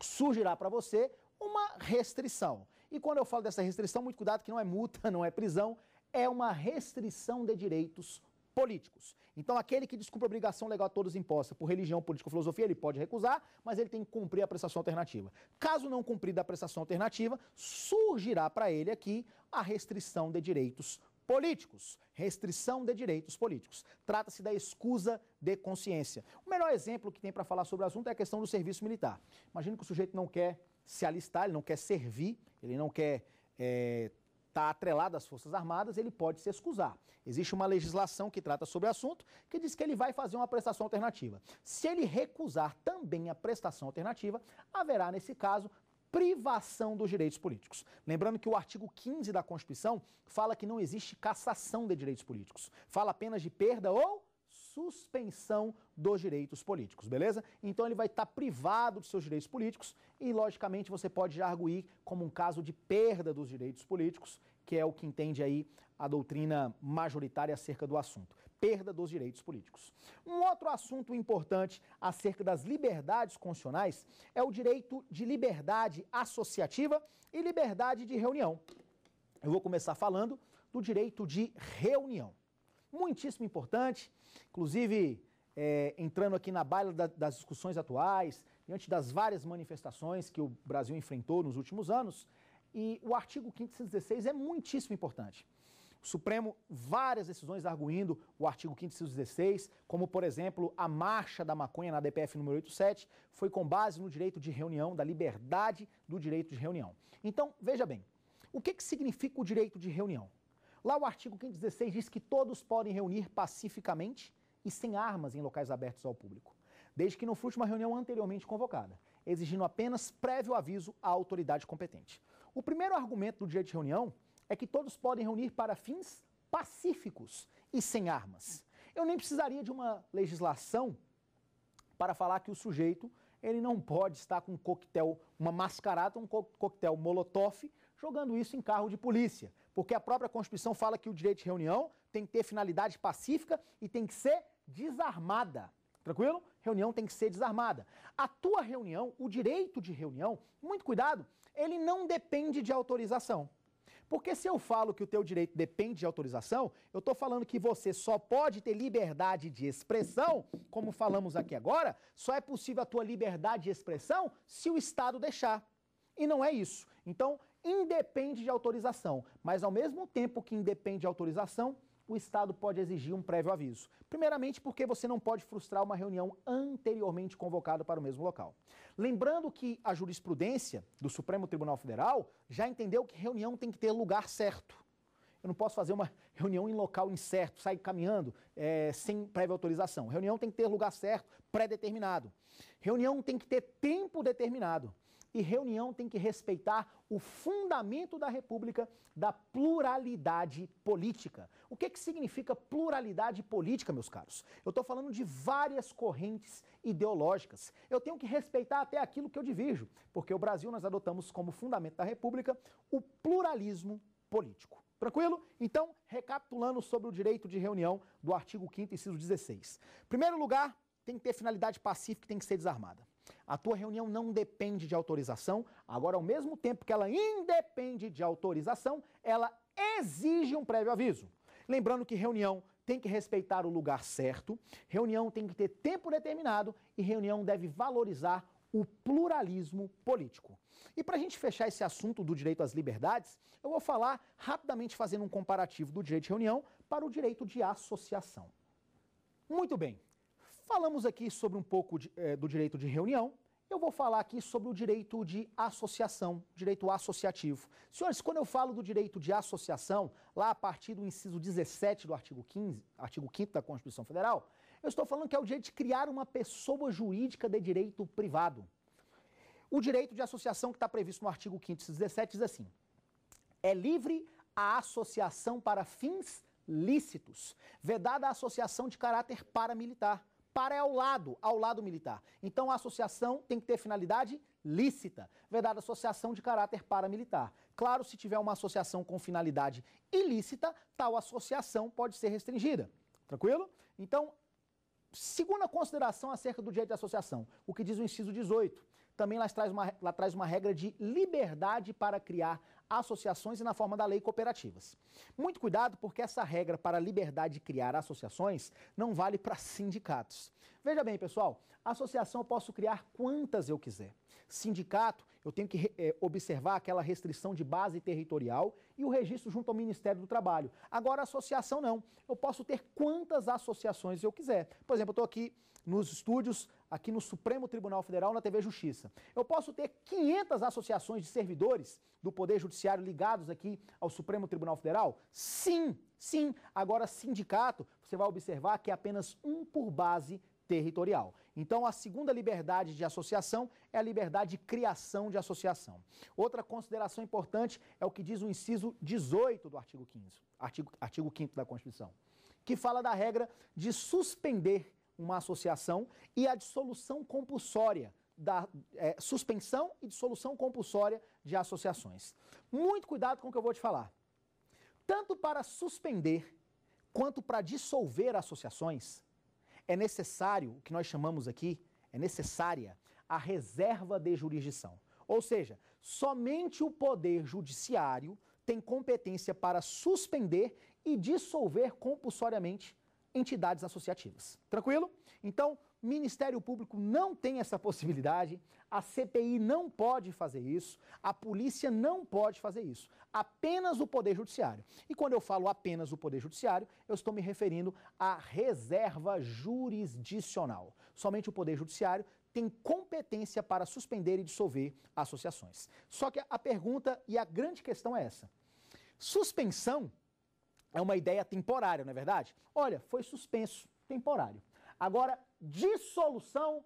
surgirá para você uma restrição. E quando eu falo dessa restrição, muito cuidado que não é multa, não é prisão, é uma restrição de direitos políticos. Então, aquele que descumpre a obrigação legal a todos imposta por religião, política ou filosofia, ele pode recusar, mas ele tem que cumprir a prestação alternativa. Caso não cumprida a prestação alternativa, surgirá para ele aqui a restrição de direitos políticos. Restrição de direitos políticos. Trata-se da escusa de consciência. O melhor exemplo que tem para falar sobre o assunto é a questão do serviço militar. Imagina que o sujeito não quer se alistar, ele não quer servir, ele não quer estar é, tá atrelado às Forças Armadas, ele pode se excusar. Existe uma legislação que trata sobre o assunto que diz que ele vai fazer uma prestação alternativa. Se ele recusar também a prestação alternativa, haverá, nesse caso, privação dos direitos políticos. Lembrando que o artigo 15 da Constituição fala que não existe cassação de direitos políticos, fala apenas de perda ou suspensão dos direitos políticos, beleza? Então ele vai estar tá privado dos seus direitos políticos e, logicamente, você pode arguir como um caso de perda dos direitos políticos, que é o que entende aí a doutrina majoritária acerca do assunto. Perda dos direitos políticos. Um outro assunto importante acerca das liberdades constitucionais é o direito de liberdade associativa e liberdade de reunião. Eu vou começar falando do direito de reunião muitíssimo importante, inclusive é, entrando aqui na baila da, das discussões atuais, diante das várias manifestações que o Brasil enfrentou nos últimos anos. E o artigo 516 é muitíssimo importante. O Supremo, várias decisões arguindo o artigo 516, como, por exemplo, a marcha da maconha na DPF número 87, foi com base no direito de reunião, da liberdade do direito de reunião. Então, veja bem, o que, que significa o direito de reunião? Lá o artigo 516 diz que todos podem reunir pacificamente e sem armas em locais abertos ao público, desde que não frute uma reunião anteriormente convocada, exigindo apenas prévio aviso à autoridade competente. O primeiro argumento do dia de reunião é que todos podem reunir para fins pacíficos e sem armas. Eu nem precisaria de uma legislação para falar que o sujeito ele não pode estar com um coquetel, uma mascarada, um co coquetel molotov, jogando isso em carro de polícia, porque a própria Constituição fala que o direito de reunião tem que ter finalidade pacífica e tem que ser desarmada. Tranquilo? Reunião tem que ser desarmada. A tua reunião, o direito de reunião, muito cuidado, ele não depende de autorização. Porque se eu falo que o teu direito depende de autorização, eu estou falando que você só pode ter liberdade de expressão, como falamos aqui agora, só é possível a tua liberdade de expressão se o Estado deixar. E não é isso. Então, independe de autorização, mas ao mesmo tempo que independe de autorização, o Estado pode exigir um prévio aviso. Primeiramente, porque você não pode frustrar uma reunião anteriormente convocada para o mesmo local. Lembrando que a jurisprudência do Supremo Tribunal Federal já entendeu que reunião tem que ter lugar certo. Eu não posso fazer uma reunião em local incerto, sair caminhando é, sem prévia autorização. Reunião tem que ter lugar certo, pré-determinado. Reunião tem que ter tempo determinado e reunião tem que respeitar o fundamento da República da pluralidade política. O que, que significa pluralidade política, meus caros? Eu estou falando de várias correntes ideológicas. Eu tenho que respeitar até aquilo que eu divirjo, porque o Brasil nós adotamos como fundamento da República o pluralismo político. Tranquilo? Então, recapitulando sobre o direito de reunião do artigo 5 inciso 16. Primeiro lugar, tem que ter finalidade pacífica e tem que ser desarmada. A tua reunião não depende de autorização. Agora, ao mesmo tempo que ela independe de autorização, ela exige um prévio aviso. Lembrando que reunião tem que respeitar o lugar certo, reunião tem que ter tempo determinado e reunião deve valorizar o pluralismo político. E para a gente fechar esse assunto do direito às liberdades, eu vou falar rapidamente fazendo um comparativo do direito de reunião para o direito de associação. Muito bem. Falamos aqui sobre um pouco de, é, do direito de reunião. Eu vou falar aqui sobre o direito de associação, direito associativo. Senhores, quando eu falo do direito de associação, lá a partir do inciso 17 do artigo 15, artigo 5 da Constituição Federal, eu estou falando que é o direito de criar uma pessoa jurídica de direito privado. O direito de associação que está previsto no artigo 5 17 diz assim: é livre a associação para fins lícitos, vedada a associação de caráter paramilitar para é ao lado, ao lado militar. Então a associação tem que ter finalidade lícita, vedada associação de caráter paramilitar. Claro, se tiver uma associação com finalidade ilícita, tal associação pode ser restringida. Tranquilo? Então, segunda consideração acerca do direito de associação, o que diz o inciso 18. Também lá traz uma, lá traz uma regra de liberdade para criar associações e na forma da lei cooperativas. Muito cuidado, porque essa regra para a liberdade de criar associações não vale para sindicatos. Veja bem, pessoal, associação eu posso criar quantas eu quiser. Sindicato, eu tenho que é, observar aquela restrição de base territorial e o registro junto ao Ministério do Trabalho. Agora, associação não. Eu posso ter quantas associações eu quiser. Por exemplo, eu estou aqui nos estúdios, aqui no Supremo Tribunal Federal, na TV Justiça. Eu posso ter 500 associações de servidores do Poder Judiciário ligados aqui ao Supremo Tribunal Federal? Sim, sim. Agora, sindicato, você vai observar que é apenas um por base territorial. Então, a segunda liberdade de associação é a liberdade de criação de associação. Outra consideração importante é o que diz o inciso 18 do artigo 15, artigo, artigo 5 da Constituição, que fala da regra de suspender uma associação e a dissolução compulsória da é, suspensão e dissolução compulsória de associações. Muito cuidado com o que eu vou te falar. Tanto para suspender quanto para dissolver associações, é necessário, o que nós chamamos aqui, é necessária a reserva de jurisdição. Ou seja, somente o Poder Judiciário tem competência para suspender e dissolver compulsoriamente entidades associativas. Tranquilo? Então, Ministério Público não tem essa possibilidade, a CPI não pode fazer isso, a polícia não pode fazer isso. Apenas o Poder Judiciário. E quando eu falo apenas o Poder Judiciário, eu estou me referindo à reserva jurisdicional. Somente o Poder Judiciário tem competência para suspender e dissolver associações. Só que a pergunta e a grande questão é essa: suspensão é uma ideia temporária, não é verdade? Olha, foi suspenso, temporário. Agora, Dissolução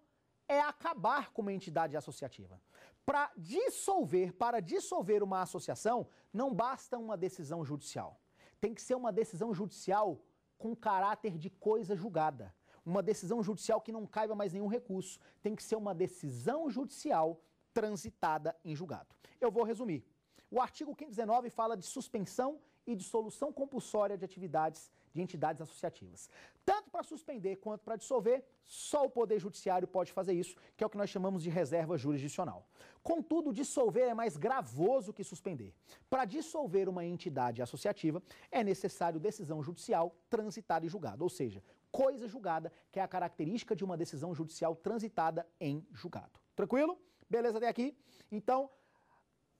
é acabar com uma entidade associativa. Para dissolver, para dissolver uma associação, não basta uma decisão judicial. Tem que ser uma decisão judicial com caráter de coisa julgada. Uma decisão judicial que não caiba mais nenhum recurso. Tem que ser uma decisão judicial transitada em julgado. Eu vou resumir. O artigo 519 fala de suspensão e dissolução compulsória de atividades de entidades associativas. Tanto para suspender quanto para dissolver, só o Poder Judiciário pode fazer isso, que é o que nós chamamos de reserva jurisdicional. Contudo, dissolver é mais gravoso que suspender. Para dissolver uma entidade associativa, é necessário decisão judicial transitada e julgada, ou seja, coisa julgada, que é a característica de uma decisão judicial transitada em julgado. Tranquilo? Beleza até aqui? Então,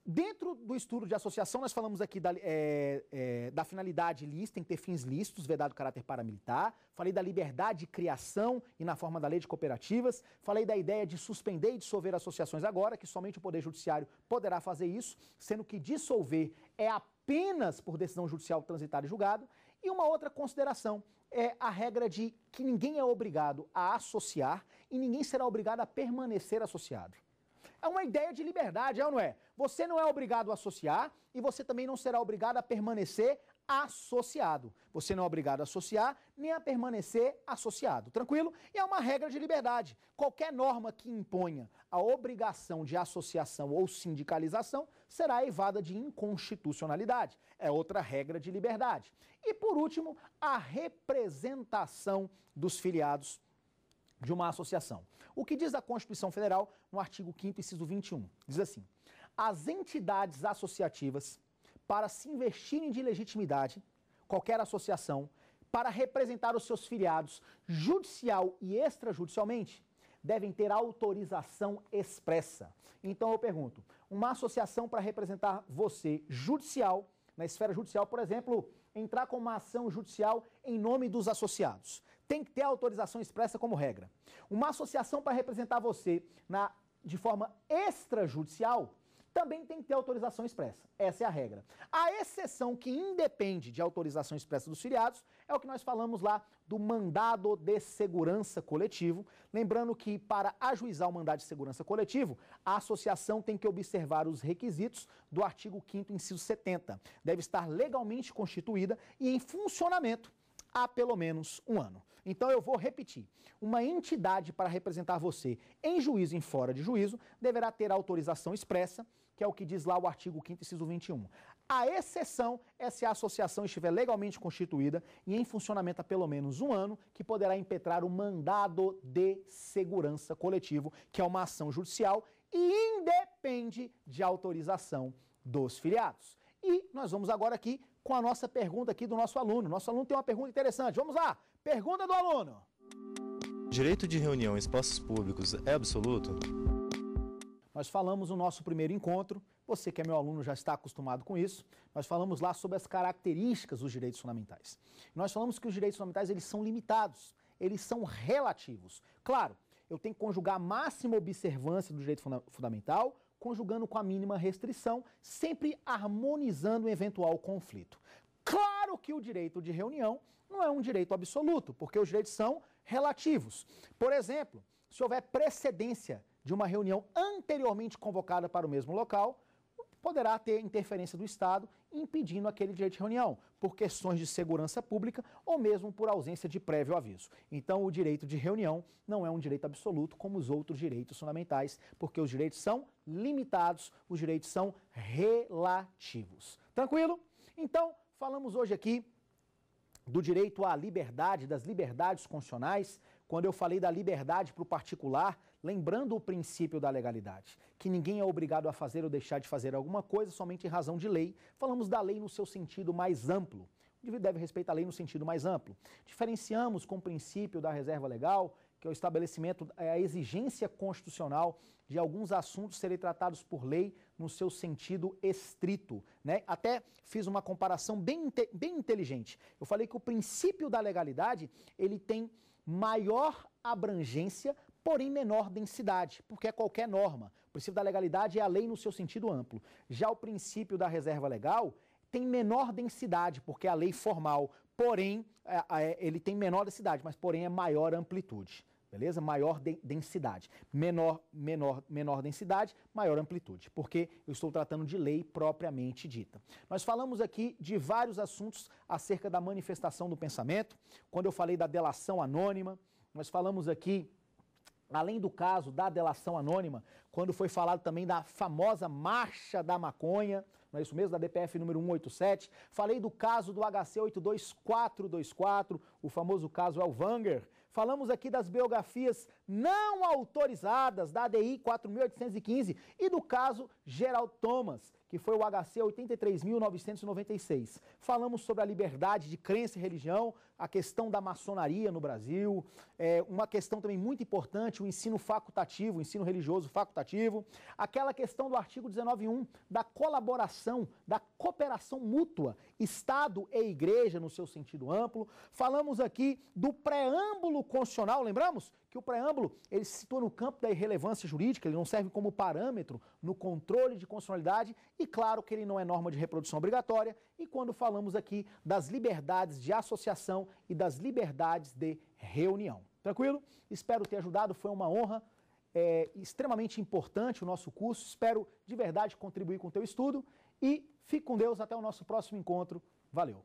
Dentro do estudo de associação, nós falamos aqui da, é, é, da finalidade lista, tem que ter fins lícitos, vedado caráter paramilitar. Falei da liberdade de criação e na forma da lei de cooperativas. Falei da ideia de suspender e dissolver associações agora, que somente o Poder Judiciário poderá fazer isso, sendo que dissolver é apenas por decisão judicial transitada e julgada. E uma outra consideração é a regra de que ninguém é obrigado a associar e ninguém será obrigado a permanecer associado. É uma ideia de liberdade, é ou não é? Você não é obrigado a associar e você também não será obrigado a permanecer associado. Você não é obrigado a associar nem a permanecer associado. Tranquilo? E é uma regra de liberdade. Qualquer norma que imponha a obrigação de associação ou sindicalização será evada de inconstitucionalidade. É outra regra de liberdade. E por último, a representação dos filiados de uma associação. O que diz a Constituição Federal no artigo 5 inciso 21? Diz assim: as entidades associativas, para se investirem de legitimidade, qualquer associação, para representar os seus filiados judicial e extrajudicialmente, devem ter autorização expressa. Então eu pergunto: uma associação para representar você judicial, na esfera judicial, por exemplo, entrar com uma ação judicial em nome dos associados, tem que ter autorização expressa como regra. Uma associação para representar você na, de forma extrajudicial também tem que ter autorização expressa. Essa é a regra. A exceção que independe de autorização expressa dos filiados é o que nós falamos lá do mandado de segurança coletivo. Lembrando que para ajuizar o mandado de segurança coletivo, a associação tem que observar os requisitos do artigo 5 inciso 70. Deve estar legalmente constituída e em funcionamento há pelo menos um ano. Então eu vou repetir. Uma entidade para representar você em juízo e em fora de juízo deverá ter autorização expressa, que é o que diz lá o artigo 5 inciso 21. A exceção é se a associação estiver legalmente constituída e em funcionamento há pelo menos um ano, que poderá impetrar o mandado de segurança coletivo, que é uma ação judicial e independe de autorização dos filiados. E nós vamos agora aqui com a nossa pergunta aqui do nosso aluno. Nosso aluno tem uma pergunta interessante. Vamos lá! Pergunta do aluno! Direito de reunião em espaços públicos é absoluto? Nós falamos no nosso primeiro encontro, você que é meu aluno já está acostumado com isso, nós falamos lá sobre as características dos direitos fundamentais. Nós falamos que os direitos fundamentais eles são limitados, eles são relativos. Claro, eu tenho que conjugar a máxima observância do direito funda fundamental conjugando com a mínima restrição, sempre harmonizando o eventual conflito. Claro que o direito de reunião não é um direito absoluto, porque os direitos são relativos. Por exemplo, se houver precedência de uma reunião anteriormente convocada para o mesmo local, poderá ter interferência do Estado impedindo aquele direito de reunião, por questões de segurança pública ou mesmo por ausência de prévio aviso. Então, o direito de reunião não é um direito absoluto como os outros direitos fundamentais, porque os direitos são limitados, os direitos são relativos. Tranquilo? Então, falamos hoje aqui do direito à liberdade, das liberdades constitucionais. Quando eu falei da liberdade para o particular, lembrando o princípio da legalidade, que ninguém é obrigado a fazer ou deixar de fazer alguma coisa somente em razão de lei, falamos da lei no seu sentido mais amplo. O indivíduo deve respeitar a lei no sentido mais amplo. Diferenciamos com o princípio da reserva legal, que é o estabelecimento, é a exigência constitucional de alguns assuntos serem tratados por lei no seu sentido estrito. Né? Até fiz uma comparação bem, bem inteligente. Eu falei que o princípio da legalidade ele tem maior abrangência porém menor densidade, porque é qualquer norma. O princípio da legalidade é a lei no seu sentido amplo. Já o princípio da reserva legal tem menor densidade, porque é a lei formal, porém é, é, ele tem menor densidade, mas porém é maior amplitude. Beleza? Maior de densidade. Menor, menor, menor densidade, maior amplitude, porque eu estou tratando de lei propriamente dita. Nós falamos aqui de vários assuntos acerca da manifestação do pensamento, quando eu falei da delação anônima, nós falamos aqui Além do caso da delação anônima, quando foi falado também da famosa Marcha da Maconha, não é isso mesmo? Da DPF número 187. Falei do caso do HC 82424, o famoso caso Elvanger. Falamos aqui das biografias não autorizadas da ADI 4815 e do caso Gerald Thomas que foi o HC 83.996. Falamos sobre a liberdade de crença e religião, a questão da maçonaria no Brasil, é, uma questão também muito importante, o ensino facultativo, o ensino religioso facultativo, aquela questão do artigo 19.1 da colaboração, da cooperação mútua, Estado e Igreja no seu sentido amplo. Falamos aqui do preâmbulo constitucional, lembramos? que o preâmbulo ele se situa no campo da irrelevância jurídica, ele não serve como parâmetro no controle de constitucionalidade e claro que ele não é norma de reprodução obrigatória. E quando falamos aqui das liberdades de associação e das liberdades de reunião. Tranquilo? Espero ter ajudado, foi uma honra. É extremamente importante o nosso curso. Espero de verdade contribuir com o teu estudo e fique com Deus até o nosso próximo encontro. Valeu!